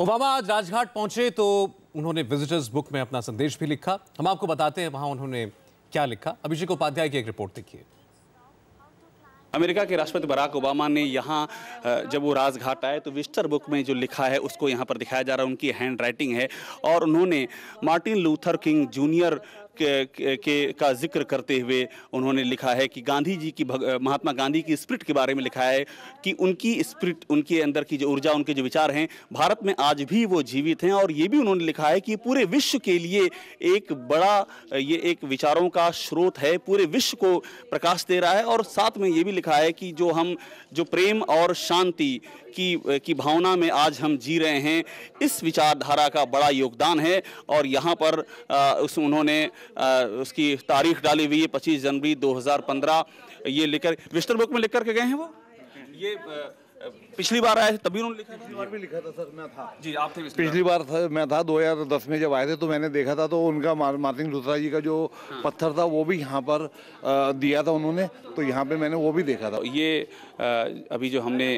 Obama आज राजघाट पहुंचे तो उन्होंने विजिटर्स बुक में अपना संदेश भी लिखा हम आपको बताते हैं वहां उन्होंने क्या लिखा अभिषेक उपाध्याय की एक रिपोर्ट देखिए अमेरिका के राष्ट्रपति बराक ओबामा ने यहाँ जब वो राजघाट आए तो विस्टर बुक में जो लिखा है उसको यहाँ पर दिखाया जा रहा है उनकी हैंड राइटिंग है और उन्होंने मार्टिन लूथर किंग जूनियर के, का जिक्र करते हुए उन्होंने लिखा है कि गांधी जी की महात्मा गांधी की स्प्रिट के बारे में लिखा है कि उनकी स्प्रिट उनके अंदर की जो ऊर्जा उनके जो विचार हैं भारत में आज भी वो जीवित हैं और ये भी उन्होंने लिखा है कि पूरे विश्व के लिए एक बड़ा ये एक विचारों का स्रोत है पूरे विश्व को प्रकाश दे रहा है और साथ में ये भी लिखा है कि जो हम जो प्रेम और शांति की की भावना में आज हम जी रहे हैं इस विचारधारा का बड़ा योगदान है और यहाँ पर आ, उस उन्होंने उसकी तारीख डाली हुई है पच्चीस जनवरी पंद्रह ये लिखकर विस्टर बुक में लिख करके गए हैं वो ये पिछली बार आए थे तभी उन्होंने लिखा था बार भी लिखा था सर मैं था जी आप थे पिछली बार था, मैं था 2010 में जब आए थे तो मैंने देखा था तो उनका मार्टिन लूथरा जी का जो हाँ। पत्थर था वो भी यहाँ पर दिया था उन्होंने तो यहाँ पे मैंने वो भी देखा था ये अभी जो हमने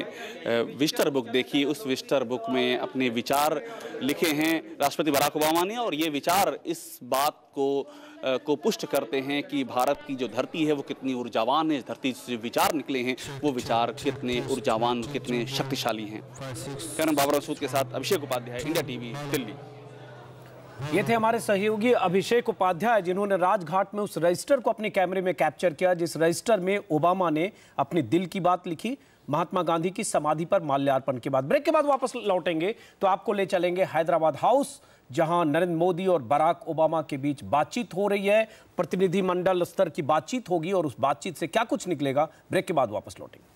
विस्टर बुक देखी उस विस्टर बुक में अपने विचार लिखे हैं राष्ट्रपति बराक ओबामा ने और ये विचार इस बात को को पुष्ट करते हैं कि भारत की जो धरती है वो कितनी ऊर्जावान है धरती से विचार निकले हैं वो विचार कितने ऊर्जावान कितने शक्तिशाली हैं करण बाबर मसूद के साथ अभिषेक उपाध्याय इंडिया टीवी दिल्ली ये थे हमारे सहयोगी अभिषेक उपाध्याय जिन्होंने राजघाट में उस रजिस्टर को अपने कैमरे में कैप्चर किया जिस रजिस्टर में ओबामा ने अपने दिल की बात लिखी महात्मा गांधी की समाधि पर माल्यार्पण के बाद ब्रेक के बाद वापस लौटेंगे तो आपको ले चलेंगे हैदराबाद हाउस जहां नरेंद्र मोदी और बराक ओबामा के बीच बातचीत हो रही है प्रतिनिधिमंडल स्तर की बातचीत होगी और उस बातचीत से क्या कुछ निकलेगा ब्रेक के बाद वापस लौटेंगे